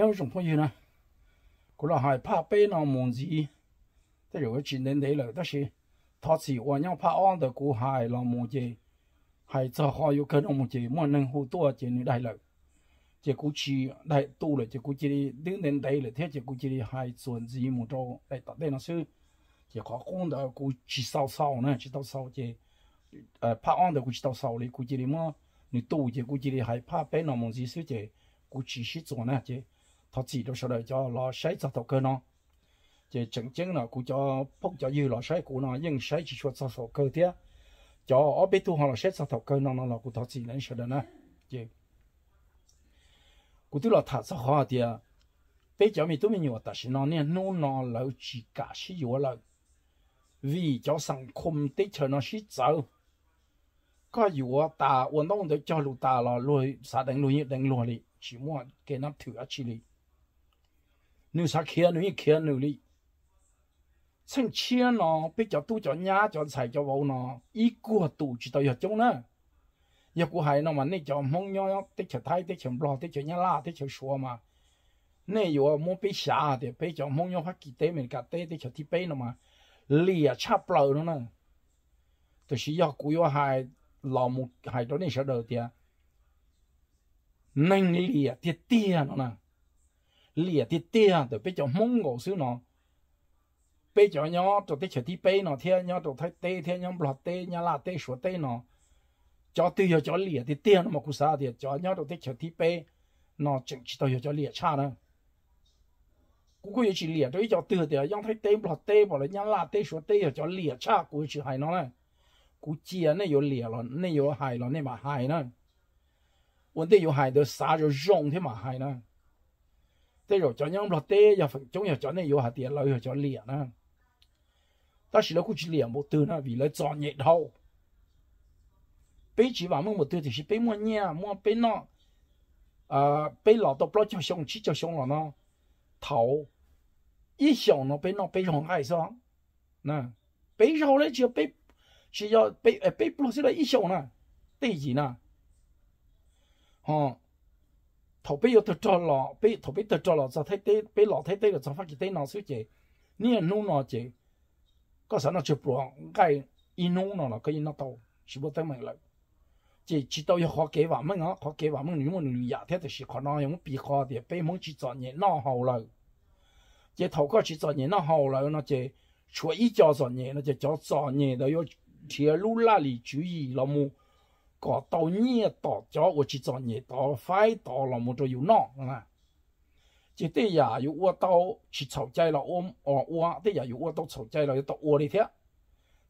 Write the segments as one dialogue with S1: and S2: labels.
S1: nhớ chúng phong gì nè cô là hai pa bê nó muốn gì thế rồi chỉ nên đấy là đó là thọ chỉ qua nhau pa on được cô hai là muốn gì hai cho họ yêu cái nó muốn gì muốn nâng hồ tua chỉ như đại lợi chỉ cũng đại tu là chỉ cũng chỉ đứng đến đây là thế chỉ cũng chỉ hai chuẩn gì một chỗ đại tập đây nó sư chỉ có con đó cũng sau sau nữa chỉ sau sau chỉ ờ pa on được cũng chỉ sau sau thì cũng chỉ thọ chỉ đâu sau đó cho lo sấy cho thọ cơ nó chỉ chẳng chẳng là cũng cho phúc cho dư lo sấy của nó nhưng sấy chỉ cho thọ cơ thế cho ở bên tu họ là sấy cho thọ cơ nó nó là cũng thọ chỉ lên sau đó nè chỉ cũng tức là thật sự họ thì bây giờ mình tôi mình nhiều ta xin nó nè nó nó lâu chỉ cả sử dụng lâu vì cho sản phẩm tế cho nó sử dụng có dù ta vận động được cho lụt ta là lùi xã đánh lùi đánh lùi đi chỉ muốn cái nắp thử ở chỉ đi nếu sao kia nếu kia nếu đi sinh chia nó bây giờ tu cho nhà cho xài cho vô nó ý của tu chỉ tao giờ chúng nó giờ của hai nó mà nên cho mong nhau tích cho thay tích cho lo tích cho nhá la tích cho xua mà nên giờ muốn bị xả thì bây giờ mong nhau phát kỳ tế mình cả tế để cho thi bê nó mà lìa chắp lờ nó nè tôi chỉ giờ của hai lò một hai đó nên sợ đời thì nên lìa tiệt tiệt nó nè lìa thì tia rồi bây giờ mông ngộ xíu nó bây giờ nhau rồi tới chờ thì bây nó theo nhau rồi thấy tê thế nhau lọt tê nhau là tê số tê nó cho tiêu giờ cho lìa thì tia nó mà cũng sao thì cho nhau rồi tới chờ thì bây nó chừng chỉ tôi cho lìa cha cú cú giờ chỉ lìa tôi cho tiêu thì nhau thấy tê lọt tê bảo là nhau là tê số tê giờ cho lìa cha cú chỉ hay nó này cú chia này có lìa rồi này có hại rồi này mà hại nữa vấn đề có hại đó sao rồi rong thế mà hại nữa thế rồi cho nhóm là tê giờ phần chống nhau cho này yêu hạt tiền lợi cho liền á ta chỉ là cũng chỉ liền một từ nó vì lấy cho nhẹ đâu bây chỉ vào một từ thì chỉ bây mua nhà mua bây nó à bây lão đó bao cho xong chỉ cho xong rồi nó thầu ít xong nó bây nó bây rong hay sao? nè bây sau đấy chỉ bây chỉ cho bây bây bao giờ là ít xong nè tê gì nè 哦，头被有头着了，被头被头着了，就太对，被老太对个做法给对闹小姐，你也弄闹姐，个啥那就不该一弄了了，可以那到是不得门了。这知道要好给娃们啊，好给娃们女们女伢子就是可能用比较的，被们去做热闹好了。这头个去做热闹好了，那这除一家做热，那就叫做热的要铁路那里注意了么？có tàu nhẹ tàu cho ở chỉ cho nhẹ tàu phải tàu là một chỗ yếu nọ là chỉ thế giờ có ở tàu chỉ chầu chạy là ôm ở ở thế giờ yếu ở tàu chầu chạy là yếu tàu ở đi thế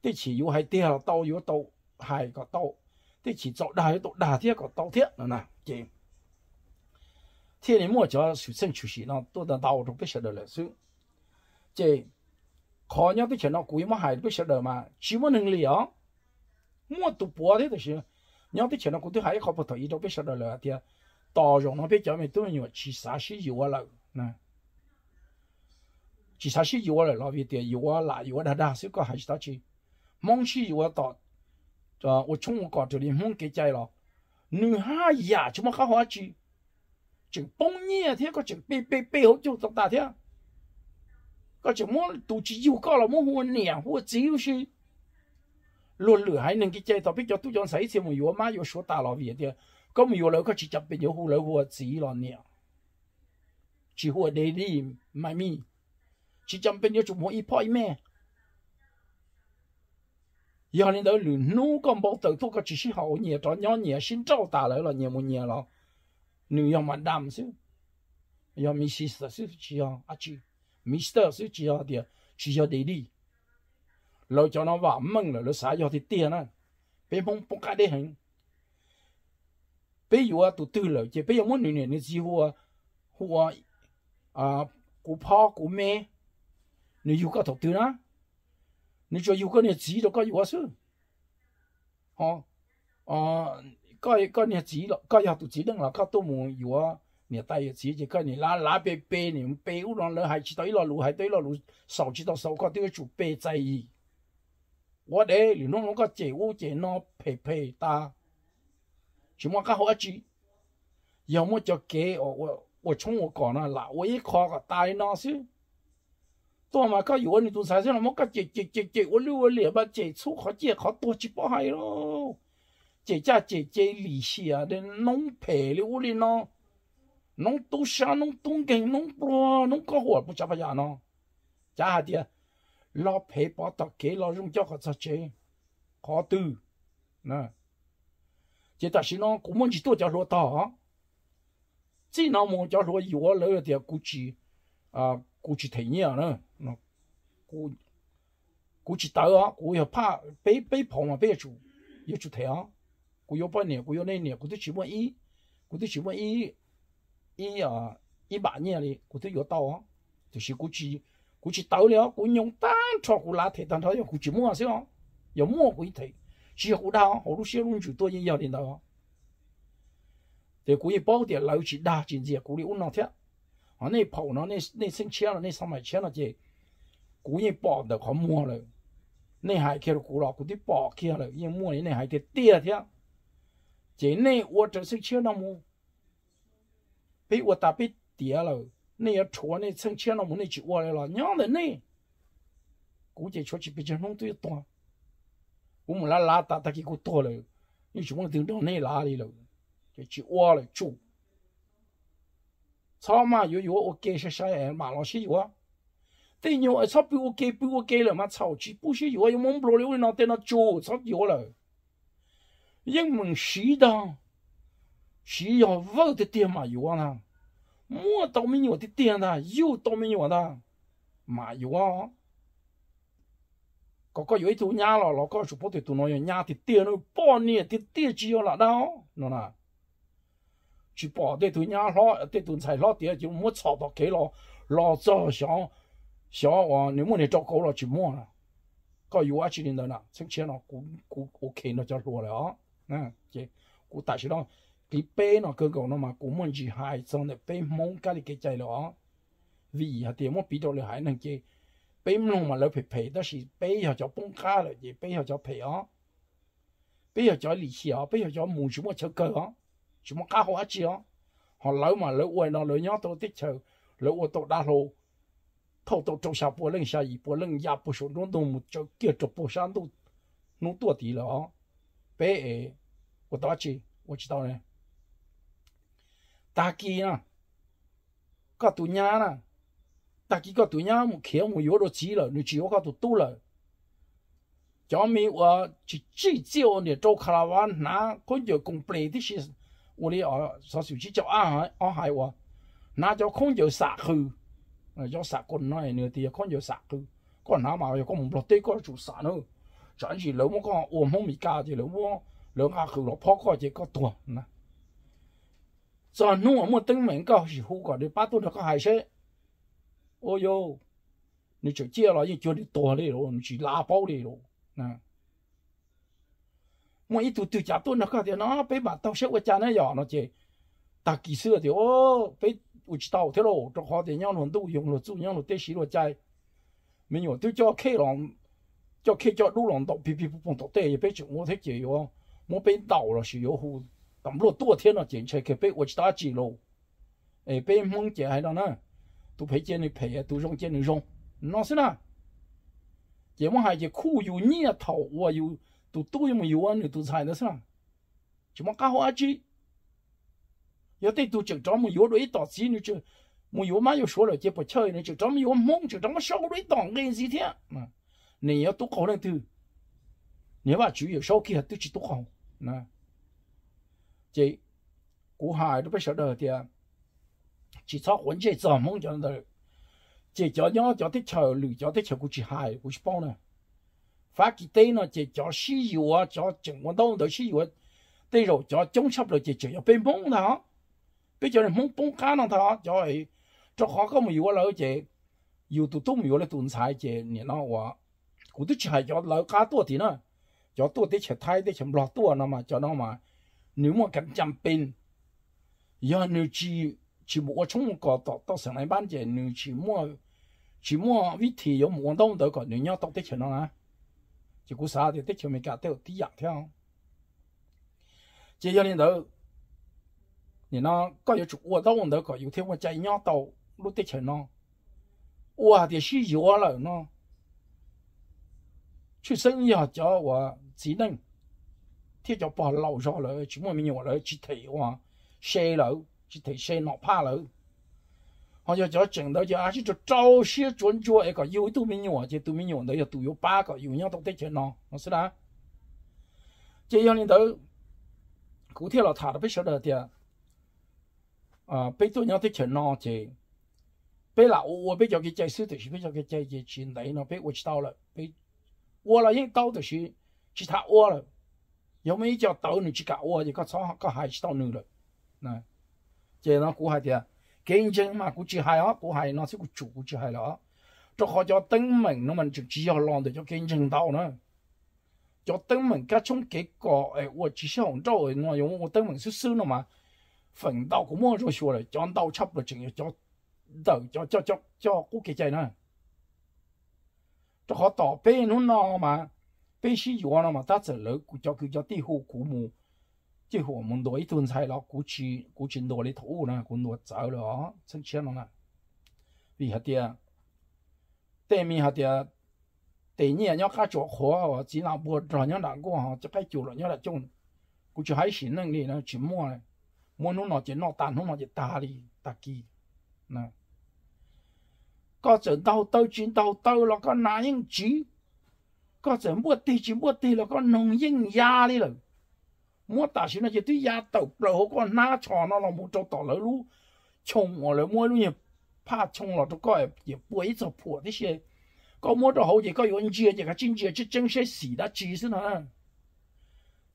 S1: thế chỉ có hai thế tàu yếu tàu hai có tàu thế chỉ chầu đại tàu đại thế có tàu thế là chị thế này mua cho sự sinh chủ sĩ nó tôi đã đào trong cái sự đời là sự chị khó nhau cái chuyện nó quý mà hay cái sự đời mà chỉ muốn hưởng liệu mua tụ bỏ thế thì nhớ biết chuyện nó cũng thứ hai không phải thôi đâu biết sao đó là thì tò rộng nó biết cho mình tôi nhiều chỉ xa xí dụ là nè chỉ xa xí dụ là lo việc thì dụ là dụ đã đa số có hai sáu chỉ mong xí dụ tỏ à, tôi chung một cái từ đi mong cái chạy lo nữ ha ya chúng mà khá hóa chỉ chỉ bông nhẹ thế có chỉ bê bê bê hỗ trợ tộc ta thế à? có chỉ muốn tổ chức dụ có là mong hôn nhẹ hôn chỉ yêu xí luôn lửa hay nên cái chơi tao biết cho tôi cho sấy xem một yếu má yếu số ta lò việt thì có một yếu lỡ có chỉ chấp bên yếu hù lỡ hùa chỉ lo nè chỉ hùa để đi mai mi chỉ chấp bên yếu chụp hùa ít poi mẹ giờ nên đó lửa nu con bỏ tự thu có chỉ sĩ hậu nhẹ cho nhỏ nhẹ xin trâu ta lỡ là nhẹ một nhẹ lo nữ yếu mà đam chứ yếu mi sister chứ chỉ yếu à chỉ mister chứ chỉ yếu thì chỉ yếu để đi lo cho nó vào mừng là nó xả cho thì tiền á bé bông bông cá đi hình bé vừa tụt tư lợi chứ bé giờ muốn nè nè gì hùa hoa, à cụ pa cụ mẹ nè yêu cái thọc tư na, nè cho yêu cái nè chỉ đâu có yêu sư hả à cái cái nè chỉ là cái giờ tụ chỉ đừng là cái tôi muốn yêu nè tay chỉ chỉ cái nè lá lá bê bê nè bê u nó lỡ hay chỉ tới lò lù hay tới lò lù sầu chỉ tao sầu có tiêu chủ bê tại 我哋連攏個借屋借攞陪陪他，全部搞好一句，有冇就給我我我衝我講啦，嗱我一考個大那些，多嘛個有你做啥先，冇個借借借借我六個禮拜借出好借好多幾百係咯，借家借借利息啊，你弄賠你屋裡咯，弄多少弄東京弄不弄個活不加不加咯，加下啲啊。lo phê bỏ tọ kế lo rung cho họ sợ chế khó tư nè chỉ ta xin nó cũng muốn chỉ tôi cho lo tỏ chỉ nó muốn cho lo yếu lỡ thì cũng chỉ à cũng chỉ thấy nhiều nè, nó cũng cũng chỉ tới á chú hiểu 怕被被碰嘛被住也住 thấy á cũng yếu bao nhiêu cũng yếu nên nhiều cũng chỉ muốn ý cũng chỉ muốn ý ý à ý bạn nhiều đi cũng yếu tao chỉ cú chỉ tàu liao cú nhung tan cho cú lá thể tan thôi cú chỉ mua xí không giờ mua cú thể chỉ cú đào hồ lúc xí luôn chủ tôi nhiều đến đó thì cú ấy bao tiền lâu chỉ đa chỉ gì cú đi uống nó thế họ này phẩu nó này này sinh chia nó này xong mày chia nó gì cú ấy bỏ được họ mua rồi này hai kia cú đó cú đi bỏ kia rồi nhưng mua này này hai kia tia thế chỉ này uống trở sinh chia nó mua bị uống ta bị tia rồi 你也拖你从钱了木你就挖来了，娘的你！估计确实比较容易断。我们那拉大大给我多了，你全问等到你哪里了？就去挖了就。草嘛有有我给些啥人马老师有啊？对牛啊草比我给比我给了嘛？草去不是有啊？有不玻璃我拿在那脚，草掉了。人们西当，谁要饿的点嘛有啊？莫倒霉鸟的店呢？又倒霉鸟的，妈有啊！哥哥有一头年了，老哥就不得，都囊有。娘的店了，半年的店就有了的哦，喏那，就把这头囊老这头菜老爹就没操到给了，老早想想往你莫得找顾了就完了。哥一啊去年的呢，成个钱了，姑姑给那交给了啊，嗯，这姑大食堂。cái bé nó cơ cầu nó mà cũng muốn chỉ hại xong để bé mong cái gì cái chạy đó vì hạt tiền mà bị đồ là hại năng kia bé mong mà lấy phải phải đó là bé họ cho bông cá rồi thì bé họ cho phải ó bé họ cho lì xì ó bé họ cho mua chúng mà chơi cơ ó chúng mà cá hoa chi ó họ lấy mà lấy uai nó lấy nhó tôi tiếp chơi lấy uai tôi đa lô thâu tôi trong sao bùa lên sao gì bùa lên ya bùa số nó đồ một chỗ kia chỗ bùa sáng đồ nó tua tí rồi ó bé ấy, tôi đó chi tôi chỉ đâu ta kia na, có tụ nhà na, ta kia có tụ nhà một kiểu một yếu đồ chí là nếu chỉ có tụ tu là cho mi wa chỉ chỉ cho để trâu khá là văn nà có nhiều công plei thì chỉ có mà coi chỉ 我哋哦，所少只就啊海啊海喎，那就空就殺佢，有殺棍那樣啲，空就殺佢，個人嘛又講唔落地，個做殺咯，轉住老母講我冇咪家嘅老母，兩下佢落坡嗰隻個多嗱。cho nu ở một tiếng mình có gì hú gọi đi bắt tôi được có hại chứ ôi yo nếu chỉ chia lại như chưa đi to đi rồi chỉ lá bao đi rồi nè mà ít tụt tụt chả tôi nó có thì nó bé bắt tao sẽ quay cha nó nhỏ nó chơi, ta kỳ xưa thì ô bé u chỉ tao thế rồi trong họ thì nhau luôn tu dùng luôn tu nhau luôn tế sĩ luôn chạy mình nhỏ tôi cho khi lòng cho khi cho đủ lòng tộc pi pi phong tộc tế bé chúng tôi thấy chơi ô mua bên đầu là sự yếu hụt 咁落多天咯，检查佢俾我打字咯，诶，俾蒙姐喺度呢，都陪见你陪啊，都用见你用，那是啦，节目还是酷有念头，我有都都有有啊，你都猜的是啦，节目搞好阿姐，要对都正常没有对到子你就没有嘛，又说了接不巧你就咱们有蒙就咱们少对当跟几天嘛，你要多搞点都，你把主要少给他都去多搞，那。chị cú hài nó bây giờ đời thì à, chỉ sau huấn chế giờ mong cho đời chị cho nhau cho thích chờ lười cho thích chờ của chị hài của chị bao nè phát kỳ tây nó chị cho xí à cho chừng quan đông đời xí dụ rồi cho chống sắp rồi chị chỉ cho mong đó bây giờ là mong bông cá nó đó cho ấy cho khó có một dụ là chị dù tụt tung dụ là tụt sai chị nhìn nó quá cũng thích cho lỡ cá tua thì nó cho tua thích chờ thay thích chờ lọt tua nó mà cho nó mà nếu mà cạnh chăm pin giờ nếu chỉ chỉ mua chung một cái tọt tọt sáng nay bán chỉ nếu chỉ mua chỉ mua vị thì có mua đông tới còn nếu nhau tọt tết nó à chỉ cú sao thì tết chiều mình cả tiêu tí dạng theo chỉ giờ nên đó nên nó có một chủ mua đông tới còn yếu thiếu mà chạy nhau tàu lúc tết chiều nó mua thì suy yếu rồi nó 去生意啊，叫我只能。thiết cho bỏ lâu rồi chỉ mua mình nhỏ lỡ chỉ thấy hoa xe lỡ chỉ thấy xe nọ pa lỡ họ giờ cho chừng đó giờ chỉ cho trâu xe chuẩn chua ấy có yêu tụi mình nhỏ chứ tụi mình nhỏ đấy giờ tụi ba có yêu nhau tông tết chuyện nó nó sẽ đã chỉ yêu lên là thà đó biết được thì à bây tụi nhau tết chuyện chứ bây là ô bây cái chơi sư thì bây cái chơi gì đấy nó bây ô chỉ rồi bây ô là những tao thì chỉ thà ô rồi 有 mấy cho tàu nữa chỉ cả ô thì có sáu có hai tàu nữa rồi này chỉ nó cũng hay thì kinh mà cũng chỉ hai á cũng hay nó sẽ cũng chủ chỉ hai đó cho họ cho tính mình nó mình chỉ chỉ cho lòng cho kinh doanh tàu nữa cho tính mình các chung kết quả ấy ô chỉ sẽ hồng nó dùng ô tính mình sư sư nó mà phần tàu cũng mua rồi xua rồi cho tàu chấp rồi chừng cho cho cho cho cho cái chạy nữa cho họ tỏ bên nó mà bên sĩ yo ta sợ lỡ cho cứ cho tí hồ cụ mù chỉ hồ mùng đối tuần nó cụ chỉ cụ chỉ đồ lấy thủ nè cụ đồ cháu đó chân chiến nó nè vì hạt tiền tệ hạt tiền tệ nhẹ nhau cá chỗ khó chỉ là buồn rồi nhau đã qua họ cho cái chủ rồi nhau đã chung cụ chỉ xin năng đi nó chỉ mua này mua nó nó chỉ nó tàn nó nó chỉ ta đi ta kỳ nè có chừng đâu tao chín đâu tao là có nãy những chỉ có giờ mua tì chỉ mua tì là có nông yên ya đi rồi mua ta chỉ là chỉ tí ya tàu rồi họ có na trò nó là một chỗ tỏ lỡ lú chồng ở lỡ mua luôn nhỉ pa chồng là tôi có chỉ bùi cho phụ thế xe có mua đồ hậu gì có yên chia gì cả chinh chia chứ chân xe xỉ đã chỉ xin hả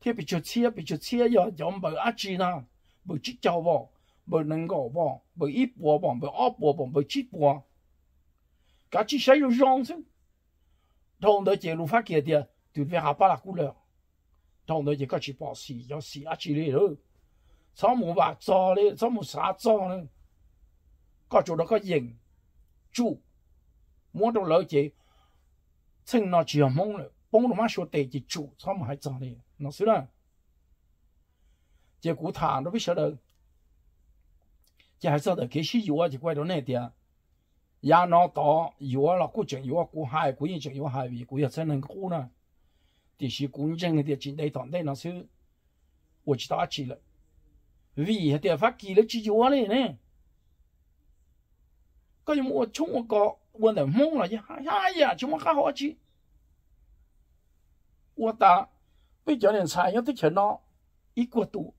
S1: thế bị cho chia bị cho chia giờ giống bởi á chỉ na bởi chích chào bỏ bởi nâng gò bỏ bởi ít bỏ bỏ bởi óp bỏ bỏ bởi chích bỏ cả chỉ xe rồi rong thôi 同到这路法界的，就 verra pas la couleur。同到这个去把死，要死啊去了，草木吧糟了，草木啥糟呢？个做了个人住，摸到了这，趁那就要懵了，崩了嘛说得去住，草木还糟了，那是了。这古塔都不晓得，这还晓得，给西游啊，就怪到那点。ya nó to yếu là cú chẳng yếu cú hai cú yên chẳng yếu hai vì cú yếu chân hàng cú nè thì chỉ cú chẳng thì chỉ đây toàn đây nó sẽ 我知道起了，vì thì phát kỳ lấy chỉ yếu này nè cái mua chúng 我搞我能蒙了呀呀呀 chúng 我还好起，我打被教练裁要得钱咯，一锅多，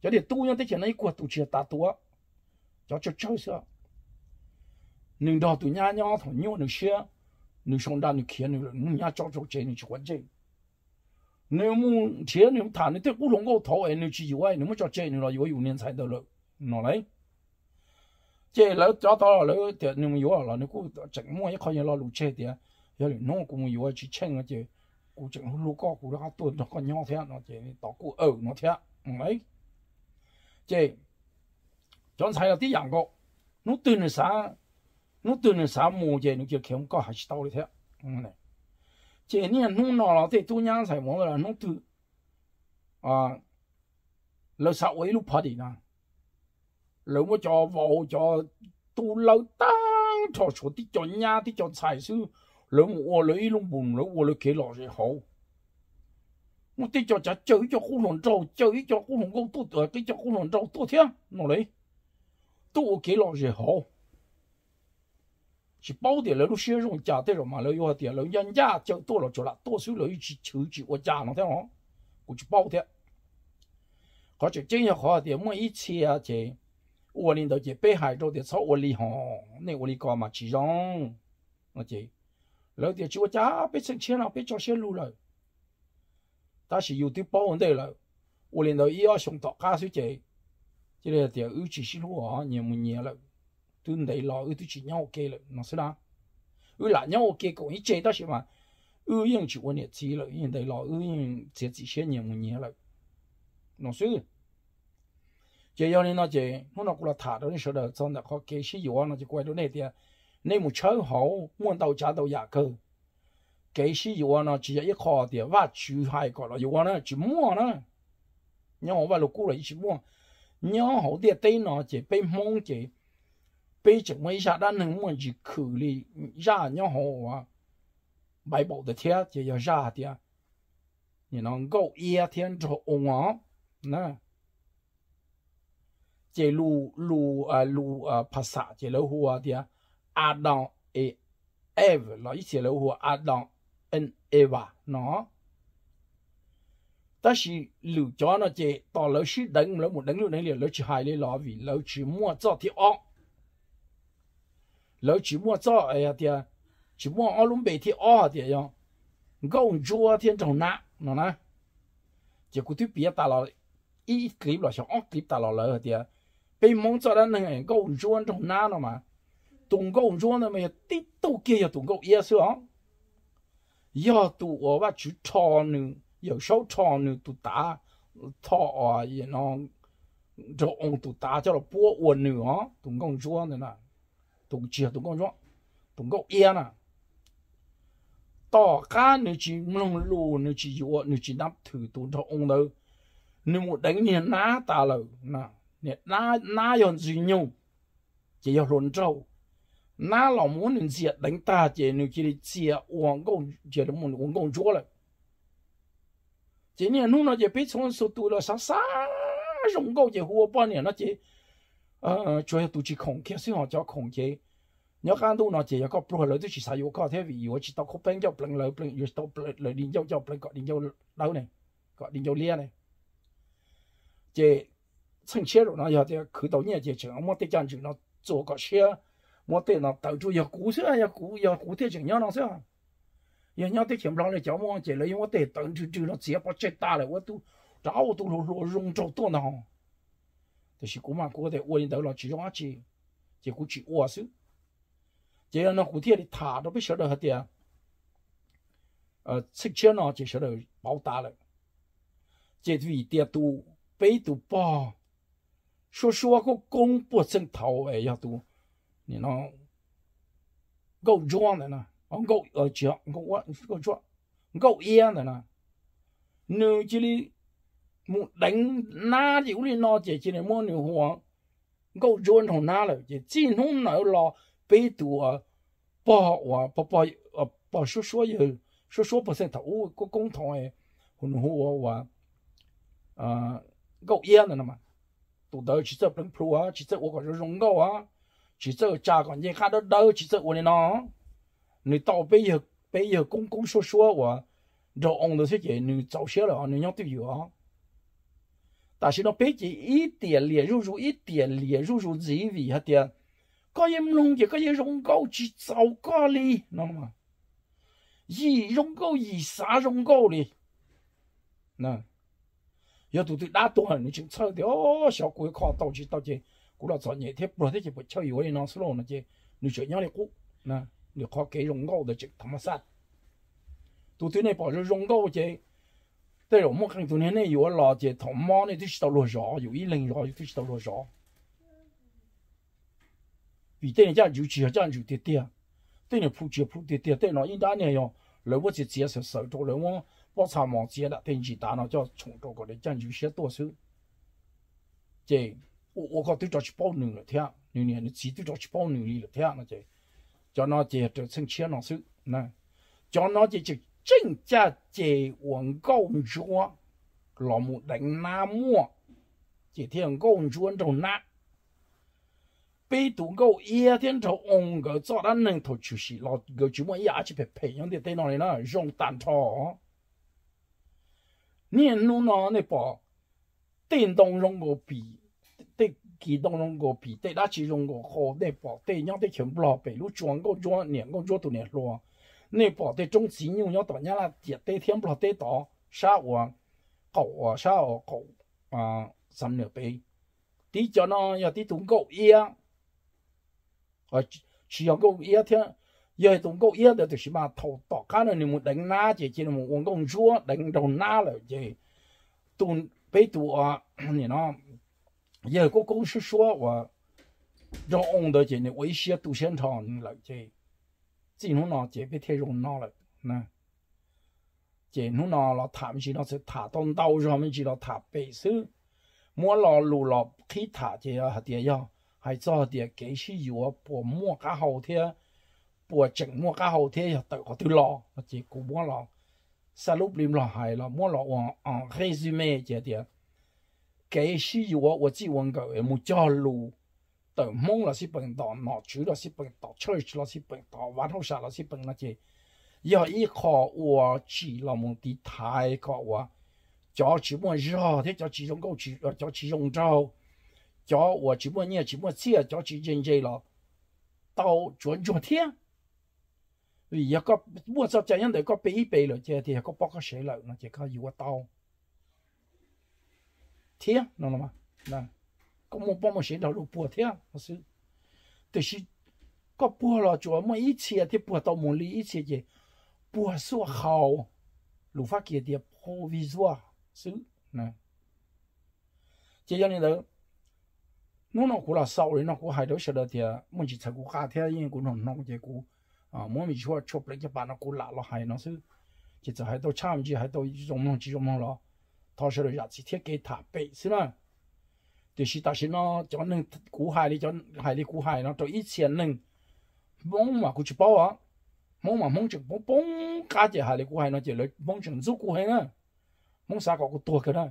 S1: 教练多要得钱那一锅多去打多，要就就是。nương đó tụi nhà nhau thằng nhau nương xe nương xong đàn nương kia nương nhà cho cho chơi nương chỉ quan chơi nếu muốn chơi nhưng thà nếu thế cũng không có thấu ấy nếu chỉ yêu vậy nếu muốn cho chơi nhưng là yêu yêu tài được rồi nó đấy chơi lỡ cho tao lỡ thì nhưng mà yêu à là nếu cũng chẳng mua cái coi như là lũ chơi thì giờ nó cũng yêu à, chỉ chơi nó chơi cũng chẳng lũ có cũng đã tuần nó còn nhau thế nó chơi tao cũng ở ờ, nó thế đấy chơi chọn sai là tí dạng có nó tiền là sao nó từ nè sáu mù vậy nó chưa khéo có hai tàu đi theo ông này chị nè nó nọ là thế tôi nhang sai là nó từ à lâu sáu ấy lúc phát đi nè lâu mà cho vào cho tu lâu tăng cho số tí cho nhà tí cho sai sư lâu mua lâu ít bùn lâu mua lâu kế rồi hậu nó tí cho chả cho khu lòn trâu cho khu lòn công tu ờ, cái cho khu lòn trâu thế nó lấy tu kế rồi hậu chỉ bao tiền lớn lúc xưa dùng trả rồi mà lấy hoa tiền lớn nhân gia chợ tôi là chỗ là tôi xíu lấy chỉ chữ chỉ của trả nó thế nó cũng chỉ bao thế có chỉ chính là khó tiền mỗi ít chia à chị ủa linh đầu chị bê hải đâu thì sao ủa li họ nên ủa li có mà chỉ rong nó chị lấy tiền chỉ của trả bê sinh chia nào bê cho xe lưu rồi ta chỉ yêu tiêu bao vấn đề rồi ủa linh đầu ý ở sống tọt cá xíu chị chỉ là tiền ưu chỉ xíu hả nhiều nhiều rồi tôi đầy lo tôi chỉ nhau ok rồi nó sẽ đó là nhau ok cũng ít chơi đó chứ mà ư yên chỉ vấn đề chỉ yên đầy lo ư yên chỉ chỉ xe nhiều một nhiều rồi nó sẽ chỉ có nên nó chỉ nó nó cũng là thả đó nên sợ đời xong là khó kê sĩ dụ nó chỉ quay đó này thì à, nên một chơi hậu muốn đầu trả đầu giả cơ kê sĩ dụ nó chỉ là khó thì và chú hai gọi là dụ nó chỉ mua nó nhau và lục cũ là chỉ mua nhau hậu thì à, tên nó chỉ bên mông chỉ bây giờ mới ra đã nâng muốn gì khử đi ra nhau hồ à bài bộ được thế thì giờ ra đi, à nhìn nó gấu ia thiên cho ông á nè chỉ lu lu à lu à passa chỉ lâu hoa đi, à Adam và Eve là ít chỉ lâu hoa Adam và Eva nó ta chỉ lưu cho nó chỉ tao lâu chỉ đánh lâu một đánh lâu này là lâu chỉ hai lâu vì lâu chỉ mua cho thì ông lỡ chỉ mua cho ấy à tiệt chỉ mua ở lũng bể thì ở tiệt yo gông chua thiên trọng nã nó nè chỉ cụ tiếp bia ta lọ ít clip là xong clip ta lọ lỡ tiệt bây mong cho đến này gông chua trọng nã nó mà tung gông chua nó mà tít tàu kia tung gông yêu sữa giờ tụ ở và chú cho nữa yếu sáu cho nữa tụ à thọ nó cho ông tụ ta cho nó bua uẩn nữa tung gông chua nữa nè tổng chia tổng công rõ tổng cộng yên à tỏ cá nếu chỉ mông lù nếu chỉ dụ nếu chỉ đắp thử tụ thọ ông đâu nếu một đánh nhìn ná ta lờ nà nè ná ná yon gì nhung chỉ yon lồn trâu ná lòng muốn nên diệt đánh ta chỉ nếu chỉ đi chia uống công chỉ được muốn uống công chúa lại chỉ nhìn lúc nó chỉ biết xong số tụ là sáng sáng rung câu chỉ hùa bao nhiêu nó chỉ 呃，主要都是空气，虽然叫空气，你看到那些个不会来都是啥有搞天味，我知道可本叫本来本有到本来零幺幺本搞零幺老呢，搞零幺零呢，这趁切了那要的去到年节前，我得讲就那做个些，我得那到处要古些要古要古天怎样那些，人家的钱不让来叫我这来，我得到处就那直接把这打来，我都然后都罗罗融着多呢。thì chỉ có mà có thể uống đâu là chỉ cho chị chỉ cũng chỉ uống chứ chỉ là nó cụ thể thì thả nó biết sợ được hết tiền ờ sức chiến nó chỉ sợ được bảo ta rồi chỉ vì tiền tu bấy tu bỏ số số có công bộ sinh thầu ấy ya tu nên nó gấu giòn này nè ông ở chỗ gấu quá gấu giòn yên này nè nếu chỉ mu đánh na chỉ uli nó chỉ chỉ này mua nhiều hoa câu chuyện thằng na rồi, chỉ chỉ không nói lo bê tụ à bỏ à bỏ bỏ à bỏ số số gì số số phần trăm thầu có công thôi hồn hoa và à ờ, câu yên nữa mà tụ đời chỉ sợ bằng phu à chỉ sợ cái rong câu à chỉ sợ cha còn gì khác đó đâu chỉ sợ sợ 我 nó người tao bây giờ bây giờ cũng cũng số số à rồi ông đó sẽ chỉ người cháu xíu rồi người nhau tiêu dùng 但是侬北京一点列入入一点列入入一味哈滴，个人浓些，个也融糕去糟个哩，懂吗？越融糕越啥融糕哩，那要都最哪段你就炒掉，小鬼一烤去倒去，过了早热天不热天就不吃油的那事咯，那去你就让你过，那你靠给融糕的就他妈散，都对那你把这融糕的。对了，我们看昨天呢，有个老姐同妈呢，就是到落脚，有一人脚就是到落脚。vì thế này chắc dù chỉ chắc dù tiệt tiệt, thế này phụ chỉ phụ tiệt tiệt, thế nó in đá này rồi, lấy vợ chỉ chỉ sợ sợ đồ lấy vợ vợ sao mà chỉ là tiền chỉ đá nó cho chúng tôi có để chắc dù sẽ 多少，chị, tôi tôi có tôi cho chỉ bao nhiêu là thế, nhiều nó chỉ tôi cho chỉ bao nhiêu là nó chị, cho nó chị cho sinh chia nó sự, nè, cho nó chị chỉ 正家 chế 文工 chúa lò mù đánh na mua chỉ thiên công chúa đầu na bây tụ gấu ia thiên trâu ông gấu cho đàn nâng thổ chú sĩ lò gấu chú mua ia chỉ phải phải những cái tên này nó dùng tàn thọ nên nu nó này bỏ tiền đông dùng gấu bì để kỳ đông dùng gấu bì để đã chỉ dùng gấu khô để bỏ để những cái chuyện lò bể lúc chuồng gấu chúa niệm gấu chúa tụ niệm lò 那宝的中级牛要多年了，也得天不得到啥我狗啊啥我狗啊什么呗，地叫呢要地种狗也，啊只要狗也天。giờ tụng câu yêu được thì chỉ mà thầu tỏ cá này một đánh na chỉ chỉ là một uống công đánh đầu na là chỉ tụng bây tụ à nó giờ có câu sư số và do ông đó chỉ là với xe tu sen thọ là chỉ nó nó chỉ biết thấy rung nó rồi nè chỉ nó nó là thả mình chỉ nó sẽ thả tôn đầu rồi mình chỉ nó thả bể sư mua lò lù lò khi thả chỉ là hạt tiền nhau hay cho tiền kỹ sư dùa bùa mua cá hậu thế bùa chỉnh mua cá hậu thế tự có từ lò nó chỉ cũng mua lò sa lúc lim lò hay là mua lò en en résumé chỉ tiền kỹ sư dùa tôi chỉ muốn gọi một cho lù tự mong là xếp bình đỏ nọ chứ là xếp bình đỏ chơi là xếp bình đỏ văn hóa là xếp bình là gì giờ ý khó của chỉ là một tí thái khó của cho chỉ muốn rõ thế cho chỉ dùng câu chỉ cho chỉ dùng trâu cho của chỉ muốn nhẹ chỉ muốn chia cho chỉ dân dây là tao chuẩn chuẩn thiên vì giờ có muốn sao chạy nhân để có bị bị rồi chứ thì có bóc cái sẻ lợi nó chỉ có dụ tao thiên nó là mà nè 我帮忙寻道路、铺天，是，但是，搞铺了就我们一切的铺到梦里，一切的铺说好，绿化给地铺完之后，是，那，接下来呢，弄弄古了少人、那古孩子晓得的，我们采参观天，因为过很多结果，啊，我们去玩、去把那古老了害，那是，接着到到差不多，走到一弄中种中了，他时了下子天给他背，是吧？thì ta chỉ nó cho nên cú hài đi cho hài đi cú hài nó cho ít tiền nên mong mà cú chỉ bao mong mà mong chừng mong bông cá chỉ hài đi cú hài nó chỉ lấy mong chừng giúp cú hài nữa mong sao có cú tua cái đó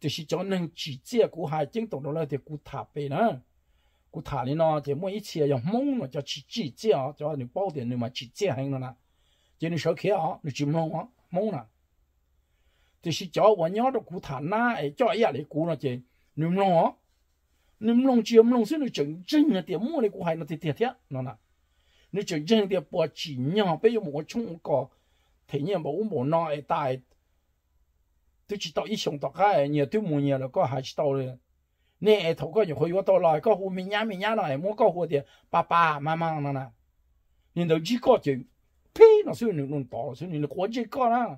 S1: thì chỉ cho chỉ chia cú hài chính tổng đó là thì cú thả về nữa cú thả đi nó thì mỗi ít tiền dùng mong nó cho chỉ chỉ chia cho nên bao tiền nhưng mà chỉ chia hành nó là chỉ nên sợ kia á nó chỉ mong á mong là thì chỉ cho bọn đó cú thả na ấy cho ấy cú nó chỉ nếu long ho nim long chiếm long xin được chỉnh chỉnh là tiền mua này cũng hay là thiệt thiệt thiệt nó nè nếu chỉnh chân thì bỏ chỉ nhỏ bây giờ một cái chung có thế nhiên bảo một nói tại tôi chỉ tao ít sống tao cái nhà tôi mua nhà là có hai chỉ tao rồi nè thầu có nhiều hồi qua tao lại có hồ mình nhá mình nhá lại mua có hồ thì ba ba mà mà nó nè nên đầu chỉ có chuyện phi nó xưa nó nó to xưa nó quá chỉ có nè,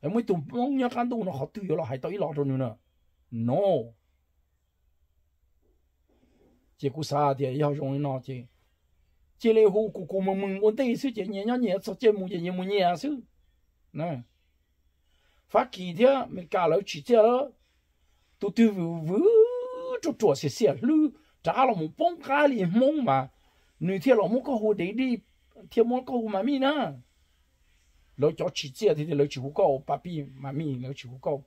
S1: em mới tụi mong nhớ khán tụi nó học tiêu rồi hai tao ít lo rồi nữa no chỉ cú sa thì yêu dùng nó chỉ chỉ lấy hồ cú cú mừng mừng ổn tây chỉ nhẹ nhẹ sao chỉ mù nhẹ nhẹ sư nè phát kỳ thế mình cả lâu chỉ thế đó tụi tôi vừa vừa cho chùa xì xì trả là một bông cá liền mông mà người thế là một cái hồ đấy đi thế một cái hồ mà mi nè lâu cho chỉ thế thì lâu chỉ hồ câu papi mà mi lâu hồ câu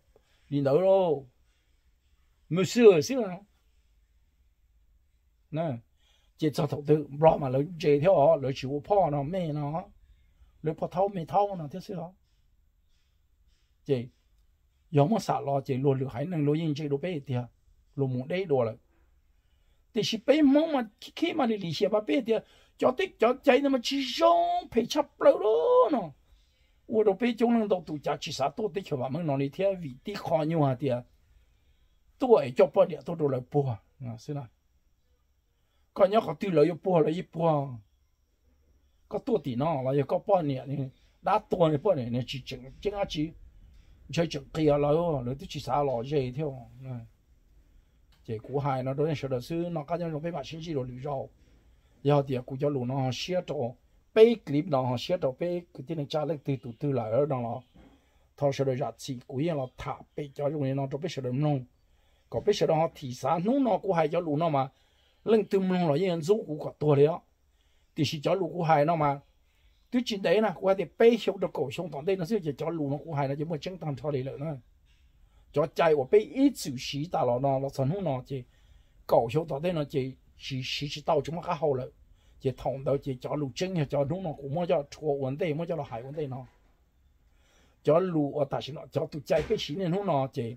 S1: đi đâu rồi monsieur sư nào นะเจ้าทศเบอมาเลยเจเท่าเลยชิวพ่อเนาะแม่เนาะเลยพอเท่าไม่เท่านะเท่าเสียเจยอมมาสารอเจ้ารวหรือหายหนั่งรวยยิ่งเจ้ารวยไปเถอะรวยหมดได้ด้วยเลยแต่สิไปมองมาคิดมาในลีเชียบไปเถยวจอดติดจอดใจนี่ยมันชิช่องเพชรเปล่าเนาะวัวรวยไปจงนั่งดูตัวจ้าชิสาตัวติดเขียวมันนอนในเที่ยววิตีคอยอยู่ฮะเถยวตัวไอ้จ้บพ่อเนี่ยตัวดูแลยปัวนะสินะ có nhớ có tiêu lợi yêu bùa lợi yêu bùa có tua tỷ nó là có bao nhiêu này đã tua này bao nhiêu này chỉ chừng chừng á chỉ chơi chừng kia là ô lợi tôi chỉ xả lò gì theo chỉ cú hai nó đối với sự sư nó cá nhân trong phải mặc chính trị đồ lý do giờ thì cú cho luôn nó xé trộn bây clip nó xé trộn bây cái tiền cha lên từ từ từ lại ở đó nó thôi sự đời giặt chỉ cú yên nó thả bây cho dùng nó cho bây sự đời nông có bây sự đó thì xả nung nó cú hai cho luôn nó mà lần từ mông lo yên dũng cũng có tua liệu thì chỉ cho lũ cũng hài nó mà thứ chỉ đấy nè, qua thì bê hiểu được cổ xuống toàn đây nó sẽ chỉ cho lũ nó cũng hài nó chỉ một chân tàn cho đấy nữa cho chạy của bê ít chữ xí ta lo nó nó sẵn hung nó chỉ cổ xuống toàn đây nó chỉ chỉ chỉ chỉ tàu chúng nó khá hậu lợi chỉ thòng đầu chỉ cho lũ chân cho đúng nó cũng mới cho chùa vấn đề mới cho nó hài vấn đề nó cho lũ ở ta xin nó cho tụ chạy cái xí này hung nó chỉ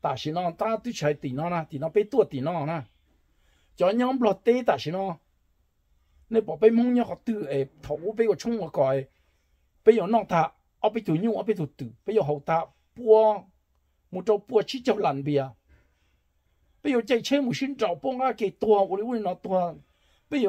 S1: ta xin nó ta tụ chạy tỉ nó na tỉ nó bê tua tỉ nó na cho nhóm lọt tê ta xin nó nên bỏ bê mong nhau họ tự ấy thấu bây giờ chung họ coi bây giờ nó ta ở bây giờ nhau ở bây giờ tự bây giờ họ ta bua một trâu bua chỉ cho lần bia bây giờ chạy chơi một xin trâu bông á cái tua của nó nó tua bây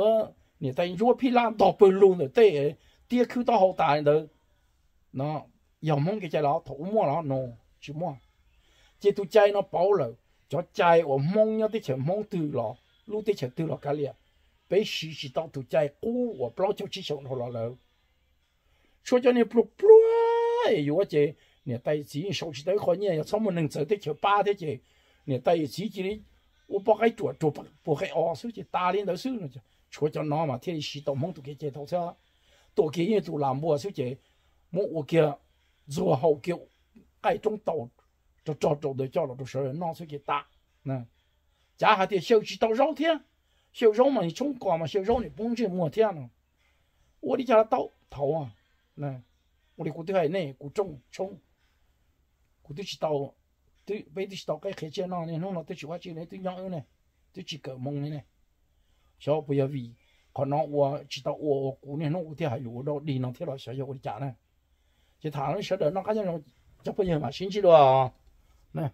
S1: lọ lúc tới chợ tư lọ cá liệp bé xì chỉ tao tụ chạy cú và bao cho chỉ sống hồ lọ lợ cho cho nên blu blu ấy yêu chứ nè tay chỉ sống chỉ tới khỏi nhẹ xong một nâng sợ tới chợ ba thế chứ nè tay chỉ chỉ đi ô bao cái chuột chuột bao cái ó sư chứ ta lên đó sư nữa chứ cho cho nó mà thiên xì tao mong tụ cái chế thâu sao tụ cái như tụ làm mua sư chứ muốn ô kia dù hậu kiểu cái trong tàu cho cho cho để cho là tôi sợ nó sẽ kia ta nè 家下啲小鸡到肉听，小肉嘛你冲刮嘛小肉你捧起莫听咯。我哋家他头啊，来，我哋顾得海内顾种葱，顾得去倒，对，俾得去倒开海产咯，你弄了都去挖起嚟都养呢，都去搞蒙呢。嘞。小不要可能我知道我我挖顾呢弄顾得海里，我到地农地里小小我哋家呢，就他到晓得，你看见咯，即不要嘛新鲜了啊，那。